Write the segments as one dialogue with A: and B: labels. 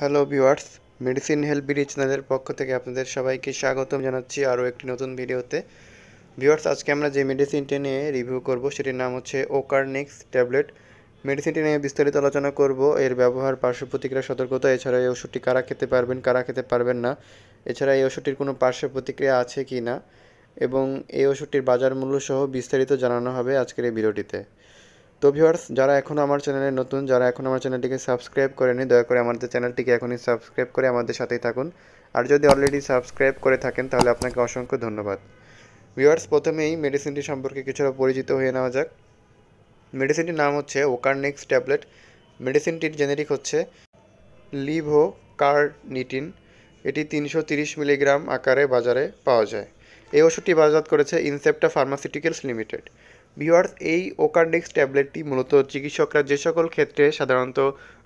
A: hello viewers medicine help BD চ্যানেলের পক্ষ থেকে আপনাদের সবাইকে স্বাগতম জানাচ্ছি আরও একটি নতুন ভিডিওতে ভিউয়ার্স আজকে আমরা যে মেডিসিনটি নিয়ে রিভিউ করব সেটির নাম হচ্ছে ওকারনিক্স ট্যাবলেট মেডিসিনটি নিয়ে বিস্তারিত আলোচনা করব এর ব্যবহার পার্শ্ব প্রতিক্রিয়া সতর্কতা এছাড়া এই ওষুধটি কারা খেতে পারবেন কারা খেতে পারবেন না এছাড়া এই ওষুধটির কোনো পার্শ্ব প্রতিক্রিয়া আছে কি না এবং এই ওষুধটির বাজার মূল্য সহ বিস্তারিত জানানো হবে আজকের এই ভিডিওটিতে তো ভিউয়ার্স যারা এখন আমার চ্যানেলে নতুন যারা এখন আমার চ্যানেলটিকে সাবস্ক্রাইব করেনি দয়া করে আমাদের চ্যানেলটিকে এখনই সাবস্ক্রাইব করে আমাদের সাথেই থাকুন আর যদি অলরেডি সাবস্ক্রাইব করে থাকেন তাহলে আপনাকে অসংখ্য ধন্যবাদ ভিউয়ার্স প্রথমেই মেডিসিনটি সম্পর্কে কিছুটা পরিচিত হয়ে নেওয়া যাক মেডিসিনটির নাম হচ্ছে ওকারনিক্স ট্যাবলেট মেডিসিনটির জেনেরিক হচ্ছে লিভো কার্নিটিন এটি তিনশো মিলিগ্রাম আকারে বাজারে পাওয়া যায় এই ওষুধটি বাজার করেছে ইনসেপ্টা ফার্মাসিউটিক্যালস লিমিটেড ভিওয়ার্স এই ওকারডেক্স ট্যাবলেটটি মূলত চিকিৎসকরা যে সকল ক্ষেত্রে সাধারণত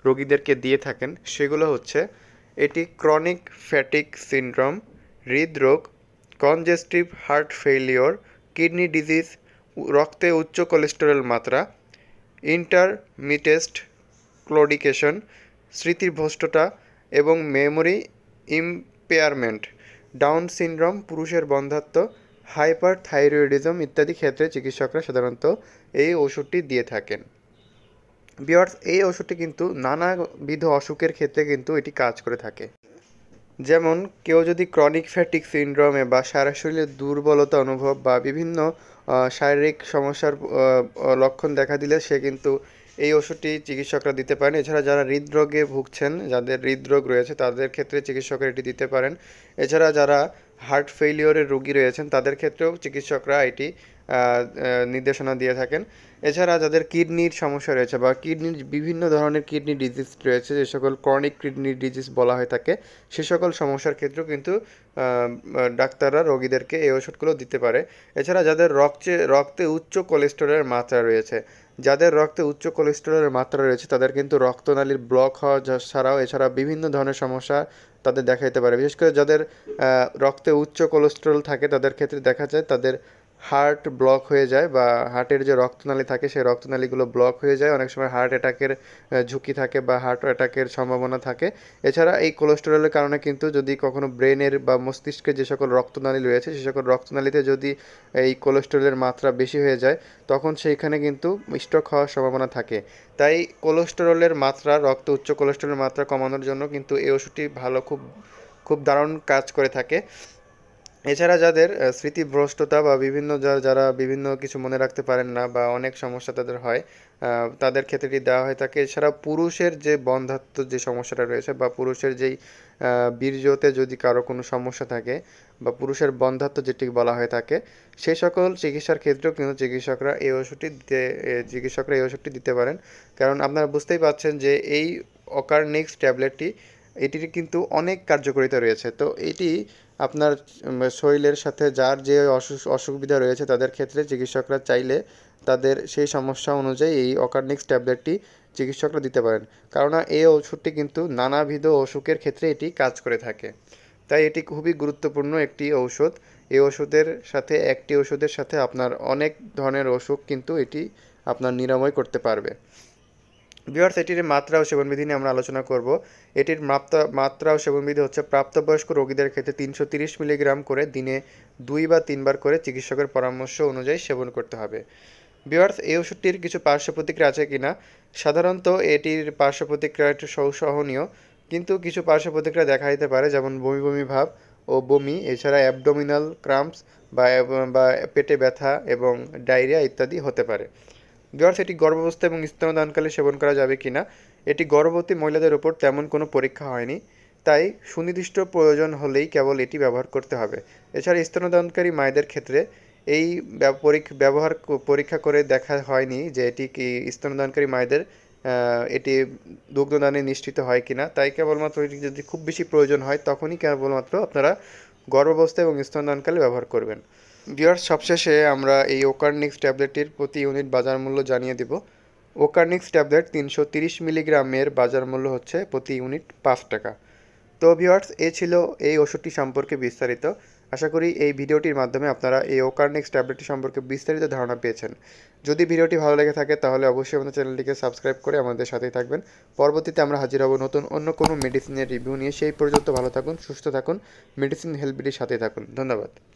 A: রোগীদেরকে দিয়ে থাকেন সেগুলো হচ্ছে এটি ক্রনিক ফ্যাটিক সিন্ড্রোম হৃদরোগ congestive heart failure kidney disease রক্তে উচ্চ কোলেস্টেরল মাত্রা ইন্টারমিটেস্ট ক্লোডিকেশন স্মৃতিভ্রষ্টতা এবং মেমোরি ইম্পেয়ারমেন্ট ডাউন সিনড্রোম পুরুষের বন্ধাত্ম হাইপারথাইরয়েডিজম ইত্যাদি ক্ষেত্রে চিকিৎসকরা সাধারণত এই ওষুধটি দিয়ে থাকেন বিয়ার্স এই ওষুধটি কিন্তু নানাবিধ অসুখের ক্ষেত্রে কিন্তু এটি কাজ করে থাকে যেমন কেউ যদি ক্রনিক ফ্যাটিক সিন্ড্রোমে বা সারা শরীরের দুর্বলতা অনুভব বা বিভিন্ন শারীরিক সমস্যার লক্ষণ দেখা দিলে সে কিন্তু এই ওষুধটি চিকিৎসকরা দিতে পারেন এছাড়া যারা হৃদরোগে ভুগছেন যাদের হৃদরোগ রয়েছে তাদের ক্ষেত্রে চিকিৎসকরা এটি দিতে পারেন এছাড়া যারা হার্ট ফেলিওরের রোগী রয়েছেন তাদের ক্ষেত্রেও চিকিৎসকরা এটি নির্দেশনা দিয়ে থাকেন এছাড়া যাদের কিডনির সমস্যা রয়েছে বা কিডনির বিভিন্ন ধরনের কিডনি ডিজিজ রয়েছে যে সকল ক্রনিক কিডনি ডিজিজ বলা হয়ে থাকে সে সকল সমস্যার ক্ষেত্রেও কিন্তু ডাক্তাররা রোগীদেরকে এই ওষুধগুলো দিতে পারে এছাড়া যাদের রক্তে রক্তে উচ্চ কোলেস্টেরলের মাত্রা রয়েছে যাদের রক্তে উচ্চ কোলেস্টেরলের মাত্রা রয়েছে তাদের কিন্তু রক্তনালীর ব্লক হওয়া ছাড়াও এছাড়া বিভিন্ন ধরনের সমস্যা তাদের দেখা দিতে পারে বিশেষ করে যাদের রক্তে উচ্চ কোলেস্টেরল থাকে তাদের ক্ষেত্রে দেখা যায় তাদের হার্ট ব্লক হয়ে যায় বা হার্টের যে রক্তনালী থাকে সেই রক্তনালীগুলো ব্লক হয়ে যায় অনেক সময় হার্ট অ্যাটাকের ঝুঁকি থাকে বা হার্ট অ্যাটাকের সম্ভাবনা থাকে এছাড়া এই কোলেস্টেরলের কারণে কিন্তু যদি কখনো ব্রেনের বা মস্তিষ্কের যে সকল রক্তনালী রয়েছে সে সকল রক্তনালীতে যদি এই কোলেস্টেরলের মাত্রা বেশি হয়ে যায় তখন সেইখানে কিন্তু স্ট্রোক হওয়ার সম্ভাবনা থাকে তাই কোলেস্টেরলের মাত্রা রক্ত উচ্চ কোলেস্টেরলের মাত্রা কমানোর জন্য কিন্তু এই ওষুধটি ভালো খুব খুব দারুণ কাজ করে থাকে এছাড়া যাদের স্মৃতিভ্রষ্টতা বা বিভিন্ন যারা বিভিন্ন কিছু মনে রাখতে পারেন না বা অনেক সমস্যা তাদের হয় তাদের ক্ষেত্রেটি দেওয়া হয়ে থাকে এছাড়া পুরুষের যে বন্ধাত্ম যে সমস্যাটা রয়েছে বা পুরুষের যেই বীর্যতে যদি কারো কোনো সমস্যা থাকে বা পুরুষের বন্ধাত্ম যেটি বলা হয়ে থাকে সেই সকল চিকিৎসার ক্ষেত্রেও কিন্তু চিকিৎসকরা এই ওষুধটি দিতে চিকিৎসকরা এই ওষুধটি দিতে পারেন কারণ আপনারা বুঝতেই পাচ্ছেন যে এই নেক্সট ট্যাবলেটটি এটির কিন্তু অনেক কার্যকারিতা রয়েছে তো এটি আপনার শরীরের সাথে যার যে অসুবিধা রয়েছে তাদের ক্ষেত্রে চিকিৎসকরা চাইলে তাদের সেই সমস্যা অনুযায়ী এই অকার্নিক্স ট্যাবলেটটি চিকিৎসকরা দিতে পারেন কারণ এই ওষুধটি কিন্তু নানাবিধ অসুখের ক্ষেত্রে এটি কাজ করে থাকে তাই এটি খুবই গুরুত্বপূর্ণ একটি ঔষধ এই ওষুধের সাথে একটি ওষুধের সাথে আপনার অনেক ধরনের অসুখ কিন্তু এটি আপনার নিরাময় করতে পারবে বিহার এটির মাত্রা ও সেবনবিধি নিয়ে আমরা আলোচনা করব এটির মাত্রা মাত্রা ও সেবনবিধি হচ্ছে প্রাপ্তবয়স্ক রোগীদের ক্ষেত্রে তিনশো মিলিগ্রাম করে দিনে দুই বা তিনবার করে চিকিৎসকের পরামর্শ অনুযায়ী সেবন করতে হবে ভিওয়ার্স এই ওষুধটির কিছু পার্শ্ব প্রতিক্রিয়া আছে কিনা সাধারণত এটির পার্শ্ব প্রতিক্রিয়া একটু সহনীয় কিন্তু কিছু পার্শ্ব প্রতিক্রিয়া দেখা দিতে পারে যেমন বমি বমি ভাব ও বমি এছাড়া অ্যাবডোমিনাল ক্রাম্পস বা পেটে ব্যথা এবং ডায়রিয়া ইত্যাদি হতে পারে ভিওর্স এটি গর্ভাবস্থা এবং স্তনদানকালে সেবন করা যাবে কি না এটি গর্ভবতী মহিলাদের ওপর তেমন কোনো পরীক্ষা হয়নি তাই সুনির্দিষ্ট প্রয়োজন হলেই কেবল এটি ব্যবহার করতে হবে এছাড়া স্তনদানকারী মায়েদের ক্ষেত্রে এই ব্যবহার পরীক্ষা করে দেখা হয়নি যে এটি কি স্তনদানকারী মায়েদের এটি দুগ্ধদানে নিশ্চিত হয় কিনা তাই কেবলমাত্র এটি যদি খুব বেশি প্রয়োজন হয় তখনই কেবলমাত্র আপনারা গর্ভাবস্থা এবং স্তনদানকালে ব্যবহার করবেন ভিওর সবশেষে আমরা এই ওকারনিক্স ট্যাবলেটটির প্রতি ইউনিট বাজার মূল্য জানিয়ে দেব ওকারনিক্স ট্যাবলেট তিনশো মিলিগ্রামের বাজার মূল্য হচ্ছে প্রতি ইউনিট পাঁচ টাকা তো ভিওয়ার্স এ ছিল এই ওষুধটি সম্পর্কে বিস্তারিত আশা করি এই ভিডিওটির মাধ্যমে আপনারা এই ওকারনিক্স ট্যাবলেটটি সম্পর্কে বিস্তারিত ধারণা পেয়েছেন যদি ভিডিওটি ভালো লেগে থাকে তাহলে অবশ্যই আমাদের চ্যানেলটিকে সাবস্ক্রাইব করে আমাদের সাথেই থাকবেন পরবর্তীতে আমরা হাজির হব নতুন অন্য কোনো মেডিসিনের রিভিউ নিয়ে সেই পর্যন্ত ভালো থাকুন সুস্থ থাকুন মেডিসিন হেলপিটির সাথেই থাকুন ধন্যবাদ